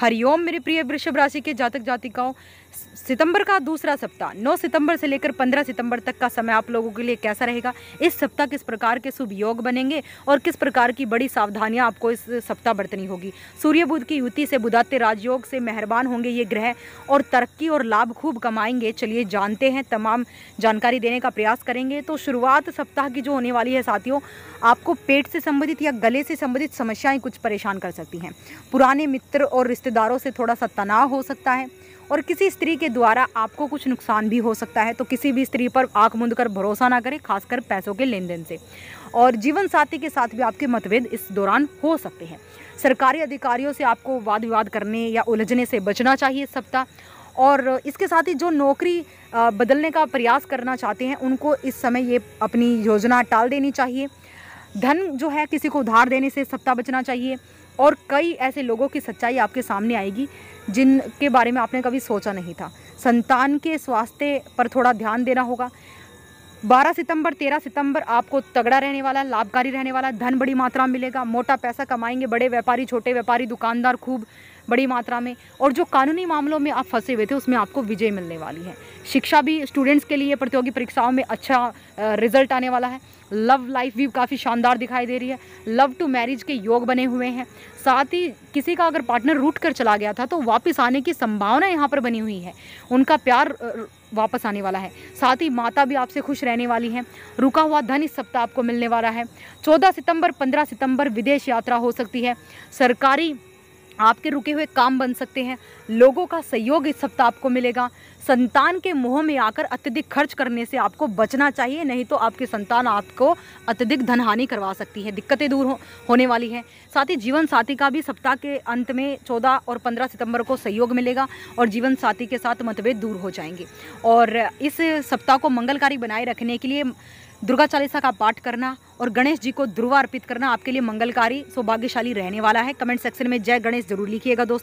हरिओम मेरे प्रिय वृषभ राशि के जातक जातिकाओं सितंबर का दूसरा सप्ताह 9 सितंबर से लेकर 15 सितंबर तक का समय आप लोगों के लिए कैसा रहेगा इस सप्ताह किस प्रकार के शुभ योग बनेंगे और किस प्रकार की बड़ी सावधानियां आपको इस सप्ताह बरतनी होगी सूर्य बुद्ध की युति से बुधाते राजयोग से मेहरबान होंगे ये ग्रह और तरक्की और लाभ खूब कमाएंगे चलिए जानते हैं तमाम जानकारी देने का प्रयास करेंगे तो शुरुआत सप्ताह की जो होने वाली है साथियों आपको पेट से संबंधित या गले से संबंधित समस्याएँ कुछ परेशान कर सकती हैं पुराने मित्र और रिश्तेदारों से थोड़ा सा तनाव हो सकता है और किसी स्त्री के द्वारा आपको कुछ नुकसान भी हो सकता है तो किसी भी स्त्री पर आंख मूंद कर भरोसा ना करें खासकर पैसों के लेन देन से और जीवन साथी के साथ भी आपके मतभेद इस दौरान हो सकते हैं सरकारी अधिकारियों से आपको वाद विवाद करने या उलझने से बचना चाहिए सप्ताह और इसके साथ ही जो नौकरी बदलने का प्रयास करना चाहते हैं उनको इस समय ये अपनी योजना टाल देनी चाहिए धन जो है किसी को उधार देने से सप्ताह बचना चाहिए और कई ऐसे लोगों की सच्चाई आपके सामने आएगी जिनके बारे में आपने कभी सोचा नहीं था संतान के स्वास्थ्य पर थोड़ा ध्यान देना होगा 12 सितंबर 13 सितंबर आपको तगड़ा रहने वाला लाभकारी रहने वाला धन बड़ी मात्रा में मिलेगा मोटा पैसा कमाएंगे बड़े व्यापारी छोटे व्यापारी दुकानदार खूब बड़ी मात्रा में और जो कानूनी मामलों में आप फंसे हुए थे उसमें आपको विजय मिलने वाली है शिक्षा भी स्टूडेंट्स के लिए प्रतियोगी परीक्षाओं में अच्छा रिजल्ट आने वाला है लव लाइफ भी काफ़ी शानदार दिखाई दे रही है लव टू मैरिज के योग बने हुए हैं साथ ही किसी का अगर पार्टनर रूट कर चला गया था तो वापस आने की संभावना यहाँ पर बनी हुई है उनका प्यार वापस आने वाला है साथ ही माता भी आपसे खुश रहने वाली हैं रुका हुआ धन इस सप्ताह आपको मिलने वाला है चौदह सितंबर पंद्रह सितंबर विदेश यात्रा हो सकती है सरकारी आपके रुके हुए काम बन सकते हैं लोगों का सहयोग इस सप्ताह आपको मिलेगा संतान के मुंह में आकर अत्यधिक खर्च करने से आपको बचना चाहिए नहीं तो आपकी संतान आपको अत्यधिक धनहानि करवा सकती है दिक्कतें दूर हो, होने वाली हैं साथ ही जीवन साथी का भी सप्ताह के अंत में 14 और 15 सितंबर को सहयोग मिलेगा और जीवन साथी के साथ मतभेद दूर हो जाएंगे और इस सप्ताह को मंगलकारी बनाए रखने के लिए दुर्गा चालीसा का पाठ करना और गणेश जी को ध्रुवा अर्पित करना आपके लिए मंगलकारी सौभाग्यशाली रहने वाला है कमेंट सेक्शन में जय गणेश जरूर लिखिएगा दोस्तों